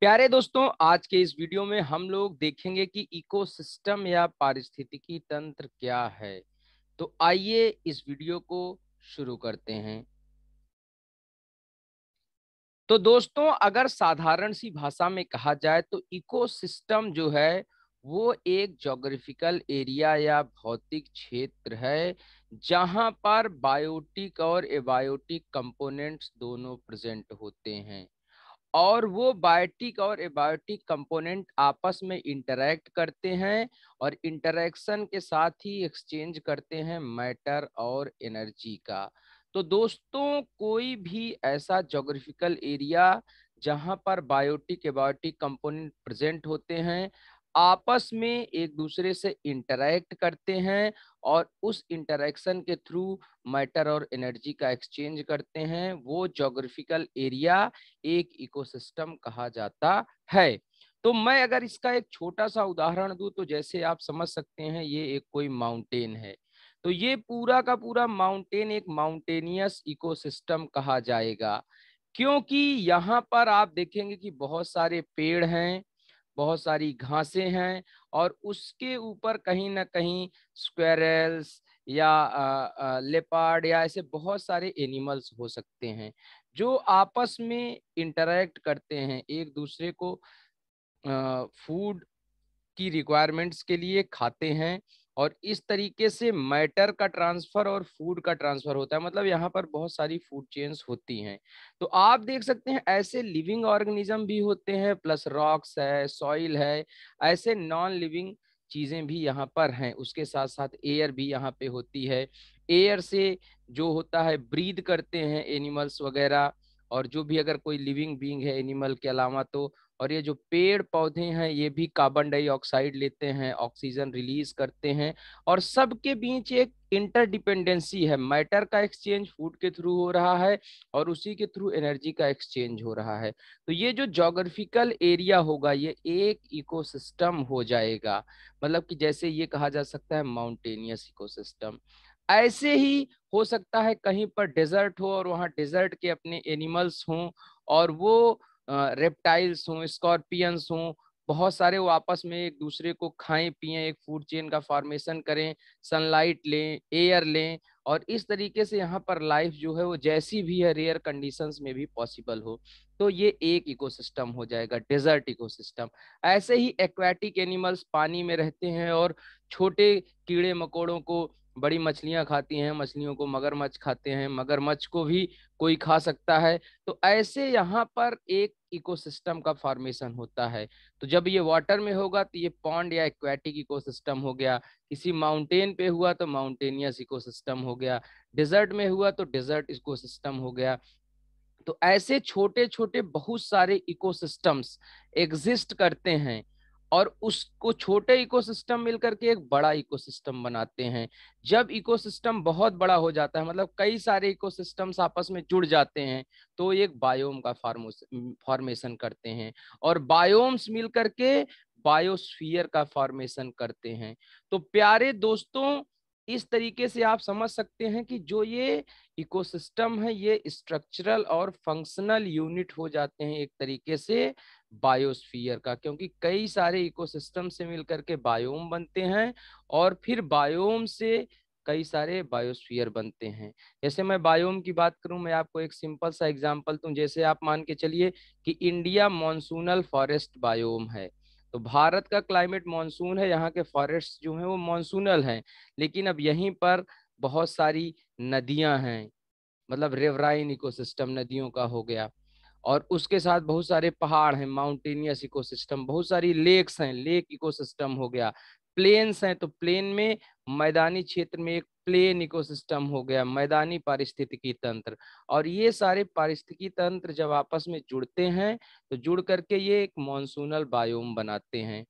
प्यारे दोस्तों आज के इस वीडियो में हम लोग देखेंगे कि इकोसिस्टम या पारिस्थितिकी तंत्र क्या है तो आइए इस वीडियो को शुरू करते हैं तो दोस्तों अगर साधारण सी भाषा में कहा जाए तो इकोसिस्टम जो है वो एक जोग्राफिकल एरिया या भौतिक क्षेत्र है जहां पर बायोटिक और एबायोटिक कंपोनेंट्स दोनों प्रेजेंट होते हैं और वो बायोटिक और एबायोटिक कंपोनेंट आपस में इंटरैक्ट करते हैं और इंटरैक्शन के साथ ही एक्सचेंज करते हैं मैटर और एनर्जी का तो दोस्तों कोई भी ऐसा जोग्राफिकल एरिया जहां पर बायोटिक एबायोटिक कंपोनेंट प्रेजेंट होते हैं आपस में एक दूसरे से इंटरैक्ट करते हैं और उस इंटरैक्शन के थ्रू मैटर और एनर्जी का एक्सचेंज करते हैं वो जोग्राफिकल एरिया एक इकोसिस्टम कहा जाता है तो मैं अगर इसका एक छोटा सा उदाहरण दूं तो जैसे आप समझ सकते हैं ये एक कोई माउंटेन है तो ये पूरा का पूरा माउंटेन एक माउंटेनियस इकोसिस्टम कहा जाएगा क्योंकि यहाँ पर आप देखेंगे कि बहुत सारे पेड़ हैं बहुत सारी घासें हैं और उसके ऊपर कहीं ना कहीं स्क्वेरल्स या लेपार्ड या ऐसे बहुत सारे एनिमल्स हो सकते हैं जो आपस में इंटरेक्ट करते हैं एक दूसरे को फूड की रिक्वायरमेंट्स के लिए खाते हैं और इस तरीके से मैटर का ट्रांसफर और फूड का ट्रांसफर होता है मतलब यहाँ पर बहुत सारी फूड चेन्स होती हैं तो आप देख सकते हैं ऐसे लिविंग ऑर्गेनिज्म भी होते हैं प्लस रॉक्स है सॉइल है ऐसे नॉन लिविंग चीज़ें भी यहाँ पर हैं उसके साथ साथ एयर भी यहाँ पे होती है एयर से जो होता है ब्रीद करते हैं एनिमल्स वगैरह और जो भी अगर कोई लिविंग बींग है एनिमल के अलावा तो और ये जो पेड़ पौधे हैं ये भी कार्बन डाइऑक्साइड लेते हैं ऑक्सीजन रिलीज करते हैं और सबके बीच एक इंटरडिपेंडेंसी है मैटर का एक्सचेंज फूड के थ्रू हो रहा है और उसी के थ्रू एनर्जी का एक्सचेंज हो रहा है तो ये जो जोग्राफिकल एरिया होगा ये एक इकोसिस्टम हो जाएगा मतलब कि जैसे ये कहा जा सकता है माउंटेनियस इको ऐसे ही हो सकता है कहीं पर डेजर्ट हो और वहाँ डेजर्ट के अपने एनिमल्स हों और वो रेप्टाइल्स हों स्कॉर्पियंस हों बहुत सारे वो आपस में एक दूसरे को खाएं पिए एक फूड चेन का फॉर्मेशन करें सनलाइट लें एयर लें और इस तरीके से यहाँ पर लाइफ जो है वो जैसी भी है रेयर कंडीशंस में भी पॉसिबल हो तो ये एक इकोसिस्टम हो जाएगा डेजर्ट इकोसिस्टम ऐसे ही एक्वाटिक एनिमल्स पानी में रहते हैं और छोटे कीड़े मकोड़ों को बड़ी मछलियां खाती हैं मछलियों को मगरमच्छ खाते हैं मगरमच्छ को भी कोई खा सकता है तो ऐसे यहाँ पर एक इकोसिस्टम का फॉर्मेशन होता है तो जब ये वाटर में होगा तो ये पॉन्ड या एक्वेटिक इकोसिस्टम हो गया किसी माउंटेन पे हुआ तो माउंटेनियस इकोसिस्टम हो गया डिजर्ट में हुआ तो डिजर्ट इको हो गया तो ऐसे छोटे छोटे बहुत सारे इकोसिस्टम्स एग्जिस्ट करते हैं और उसको छोटे इकोसिस्टम मिलकर के एक बड़ा इकोसिस्टम बनाते हैं जब इकोसिस्टम बहुत बड़ा हो जाता है मतलब कई सारे इकोसिस्टम्स आपस में जुड़ जाते हैं तो एक बायोम का फॉर्मेशन करते हैं और बायोम्स मिलकर के बायोस्फीयर का फॉर्मेशन करते हैं तो प्यारे दोस्तों इस तरीके से आप समझ सकते हैं कि जो ये इकोसिस्टम है ये स्ट्रक्चरल और फंक्शनल यूनिट हो जाते हैं एक तरीके से बायोस्फीयर का क्योंकि कई सारे इकोसिस्टम से मिलकर के बायोम बनते हैं और फिर बायोम से कई सारे बायोस्फीयर बनते हैं जैसे मैं बायोम की बात करूं मैं आपको एक सिंपल सा एग्जांपल दूं जैसे आप मान के चलिए कि इंडिया मॉनसूनल फॉरेस्ट बायोम है तो भारत का क्लाइमेट मानसून है यहाँ के फॉरेस्ट जो हैं वो मानसूनल हैं लेकिन अब यहीं पर बहुत सारी नदियाँ हैं मतलब रेवराइन इकोसिस्टम नदियों का हो गया और उसके साथ बहुत सारे पहाड़ हैं माउंटेनियस इकोसिस्टम बहुत सारी लेक्स हैं लेक इकोसिस्टम हो गया प्लेन्स हैं तो प्लेन में मैदानी क्षेत्र में एक प्लेन इकोसिस्टम हो गया मैदानी पारिस्थितिकी तंत्र और ये सारे पारिस्थितिकी तंत्र जब आपस में जुड़ते हैं तो जुड़ करके ये एक मानसूनल बायोम बनाते हैं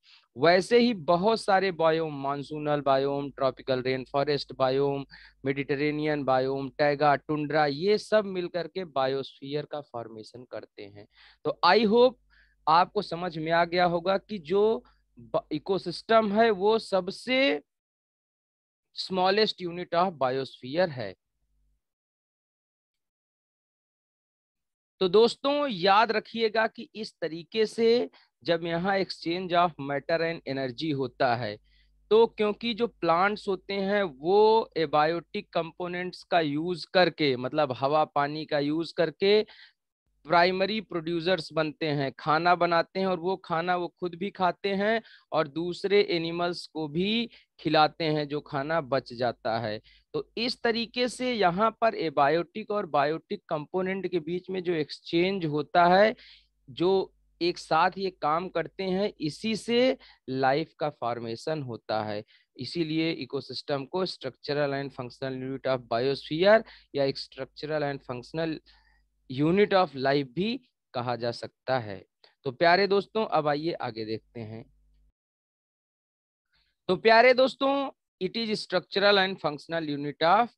वैसे ही बहुत सारे biome monsoonal biome tropical rain forest biome Mediterranean biome taiga tundra ये सब मिलकर के बायोस्फियर का फॉर्मेशन करते हैं तो आई होप आपको समझ में आ गया होगा कि जो इकोसिस्टम है वो सबसे स्मॉलेस्ट यूनिट ऑफ बायोस्फीयर है तो दोस्तों याद रखिएगा कि इस तरीके से जब यहाँ exchange of matter and energy होता है तो क्योंकि जो प्लांट्स होते हैं वो एबायोटिक कंपोनेंट्स का यूज करके मतलब हवा पानी का यूज करके प्राइमरी प्रोड्यूसर्स बनते हैं खाना बनाते हैं और वो खाना वो खुद भी खाते हैं और दूसरे एनिमल्स को भी खिलाते हैं जो खाना बच जाता है तो इस तरीके से यहाँ पर एबायोटिक और बायोटिक कंपोनेंट के बीच में जो एक्सचेंज होता है जो एक साथ ये काम करते हैं इसी से लाइफ का फॉर्मेशन होता है इसीलिए इकोसिस्टम को structural and functional unit of biosphere या structural and functional unit of life भी कहा जा सकता है तो प्यारे दोस्तों अब आइए आगे देखते हैं तो प्यारे दोस्तों it is structural and functional unit of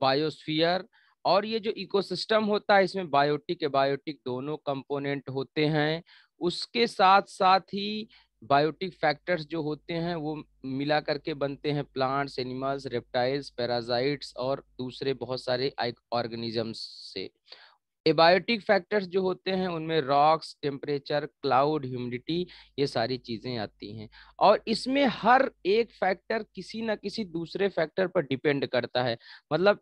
biosphere और ये जो इकोसिस्टम होता है इसमें बायोटिक एबायोटिक दोनों कंपोनेंट होते हैं उसके साथ साथ ही बायोटिक फैक्टर्स जो होते हैं वो मिला करके बनते हैं प्लांट्स एनिमल्स रेप्टाइल्स पैराजाइट्स और दूसरे बहुत सारे ऑर्गेनिजम्स से एबायोटिक फैक्टर्स जो होते हैं उनमें रॉक्स टेम्परेचर क्लाउड ह्यूमिडिटी ये सारी चीज़ें आती हैं और इसमें हर एक फैक्टर किसी ना किसी दूसरे फैक्टर पर डिपेंड करता है मतलब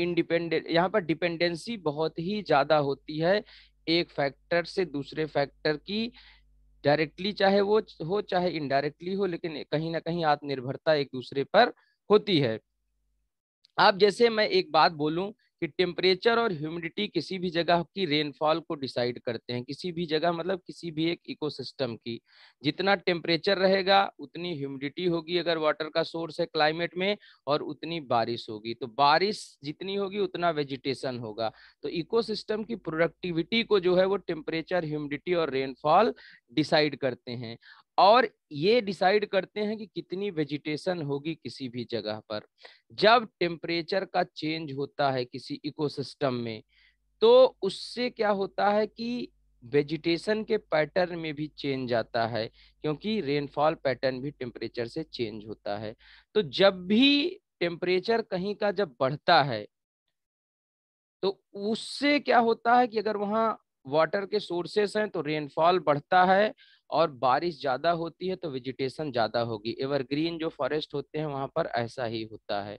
इंडिपेंडेंट यहाँ पर डिपेंडेंसी बहुत ही ज़्यादा होती है एक फैक्टर से दूसरे फैक्टर की डायरेक्टली चाहे वो हो चाहे इनडायरेक्टली हो लेकिन कहीं ना कहीं आत्मनिर्भरता एक दूसरे पर होती है आप जैसे मैं एक बात बोलूं कि टेम्परेचर और ह्यूमिडिटी किसी भी जगह की रेनफॉल को डिसाइड करते हैं किसी भी जगह मतलब किसी भी एक इकोसिस्टम की जितना टेम्परेचर रहेगा उतनी ह्यूमिडिटी होगी अगर वाटर का सोर्स है क्लाइमेट में और उतनी बारिश होगी तो बारिश जितनी होगी उतना वेजिटेशन होगा तो इकोसिस्टम की प्रोडक्टिविटी को जो है वो टेम्परेचर ह्यूमिडिटी और रेनफॉल डिसाइड करते हैं और ये डिसाइड करते हैं कि कितनी वेजिटेशन होगी किसी भी जगह पर जब टेम्परेचर का चेंज होता है किसी इकोसिस्टम में तो उससे क्या होता है कि वेजिटेशन के पैटर्न में भी चेंज आता है क्योंकि रेनफॉल पैटर्न भी टेम्परेचर से चेंज होता है तो जब भी टेम्परेचर कहीं का जब बढ़ता है तो उससे क्या होता है कि अगर वहाँ वाटर के सोर्सेस हैं तो रेनफॉल बढ़ता है और बारिश ज़्यादा होती है तो वेजिटेशन ज़्यादा होगी एवरग्रीन जो फॉरेस्ट होते हैं वहां पर ऐसा ही होता है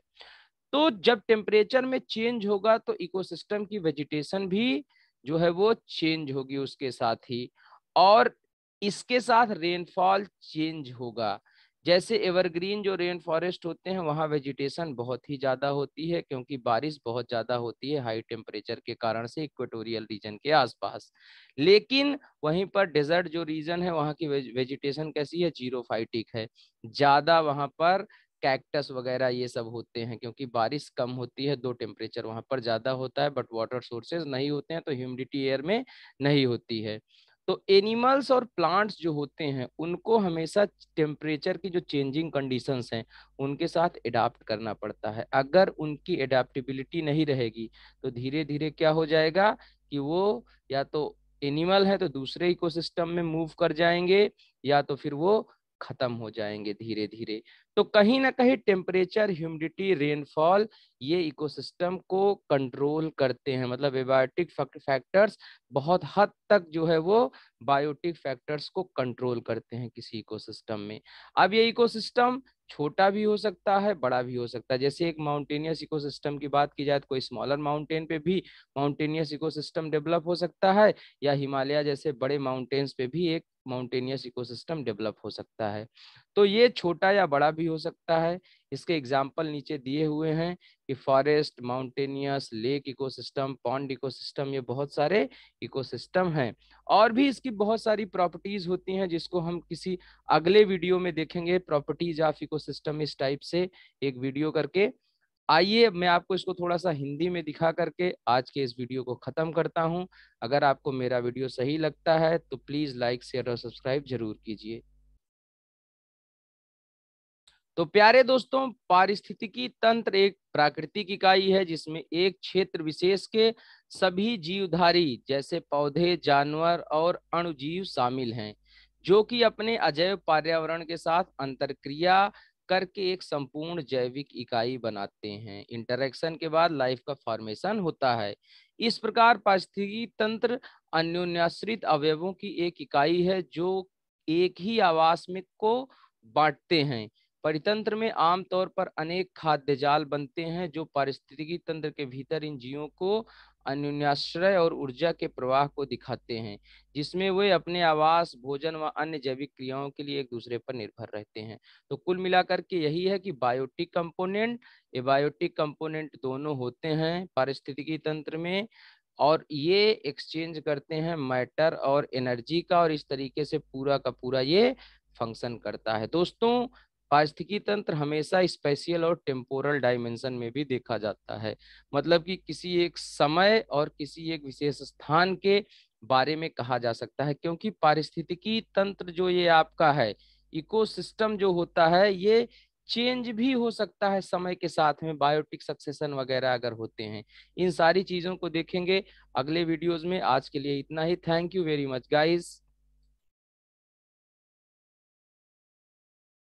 तो जब टेम्परेचर में चेंज होगा तो इकोसिस्टम की वेजिटेशन भी जो है वो चेंज होगी उसके साथ ही और इसके साथ रेनफॉल चेंज होगा जैसे एवरग्रीन जो रेन फॉरेस्ट होते हैं वहाँ वेजिटेशन बहुत ही ज़्यादा होती है क्योंकि बारिश बहुत ज़्यादा होती है हाई टेम्परेचर के कारण से इक्वेटोरियल रीजन के आसपास लेकिन वहीं पर डेजर्ट जो रीजन है वहाँ की वेजिटेशन कैसी है जीरो फाइटिक है ज़्यादा वहाँ पर कैक्टस वगैरह ये सब होते हैं क्योंकि बारिश कम होती है दो टेम्परेचर वहाँ पर ज़्यादा होता है बट वाटर सोर्सेज नहीं होते हैं तो ह्यूमिडिटी एयर में नहीं होती है तो एनिमल्स और प्लांट्स जो होते हैं उनको हमेशा टेम्परेचर की जो चेंजिंग कंडीशंस हैं उनके साथ एडाप्ट करना पड़ता है अगर उनकी एडाप्टेबिलिटी नहीं रहेगी तो धीरे धीरे क्या हो जाएगा कि वो या तो एनिमल है तो दूसरे इकोसिस्टम में मूव कर जाएंगे या तो फिर वो खत्म हो जाएंगे धीरे धीरे तो कहीं ना कहीं टेम्परेचर ह्यूमिडिटी रेनफॉल ये इकोसिस्टम को कंट्रोल करते हैं मतलब एबायोटिक फैक्टर्स बहुत हद तक जो है वो बायोटिक फैक्टर्स को कंट्रोल करते हैं किसी इकोसिस्टम में अब ये इकोसिस्टम छोटा भी हो सकता है बड़ा भी हो सकता है जैसे एक माउंटेनियस इकोसिस्टम की बात की जाए तो कोई स्मॉलर माउंटेन पे भी माउंटेनियस इकोसिस्टम डेवलप हो सकता है या हिमालय जैसे बड़े माउंटेन्स पे भी एक माउंटेनियस इकोसिस्टम डेवलप हो सकता है तो ये छोटा या बड़ा भी हो सकता है इसके एग्जाम्पल नीचे दिए हुए हैं कि forest mountainous lake ecosystem pond ecosystem ये बहुत सारे इकोसिस्टम हैं और भी इसकी बहुत सारी प्रॉपर्टीज होती हैं जिसको हम किसी अगले वीडियो में देखेंगे प्रॉपर्टीज ऑफ इकोसिस्टम इस टाइप से एक वीडियो करके आइए मैं आपको इसको थोड़ा सा हिंदी में दिखा करके आज के इस वीडियो को ख़त्म करता हूँ अगर आपको मेरा वीडियो सही लगता है तो प्लीज़ लाइक शेयर और सब्सक्राइब जरूर कीजिए तो प्यारे दोस्तों पारिस्थितिकी तंत्र एक प्राकृतिक इकाई है जिसमें एक क्षेत्र विशेष के सभी जीवधारी जैसे पौधे जानवर और अणुजीव शामिल हैं जो कि अपने अजैव पर्यावरण के साथ अंतरक्रिया करके एक संपूर्ण जैविक इकाई बनाते हैं इंटरेक्शन के बाद लाइफ का फॉर्मेशन होता है इस प्रकार पारिस्थितिकी तंत्र अन्योन्याश्रित अवयवों की एक इकाई है जो एक ही आवास में को बांटते हैं परितंत्र में आमतौर पर अनेक खाद्य जाल बनते हैं जो पारिस्थितिकी तंत्र के भीतर इन जीवों को अन्योन्याश्रय और ऊर्जा के प्रवाह को दिखाते हैं जिसमें वे अपने आवास भोजन व अन्य जैविक क्रियाओं के लिए एक दूसरे पर निर्भर रहते हैं तो कुल मिलाकर के यही है कि बायोटिक कंपोनेंट एबायोटिक कंपोनेंट दोनों होते हैं पारिस्थितिकी तंत्र में और ये एक्सचेंज करते हैं मैटर और एनर्जी का और इस तरीके से पूरा का पूरा ये फंक्शन करता है दोस्तों पारिस्थिकी तंत्र हमेशा स्पेशियल और टेम्पोरल डायमेंशन में भी देखा जाता है मतलब कि किसी एक समय और किसी एक विशेष स्थान के बारे में कहा जा सकता है क्योंकि पारिस्थितिकी तंत्र जो ये आपका है इकोसिस्टम जो होता है ये चेंज भी हो सकता है समय के साथ में बायोटिक सक्सेशन वगैरह अगर होते हैं इन सारी चीजों को देखेंगे अगले वीडियोज में आज के लिए इतना ही thank you very much guys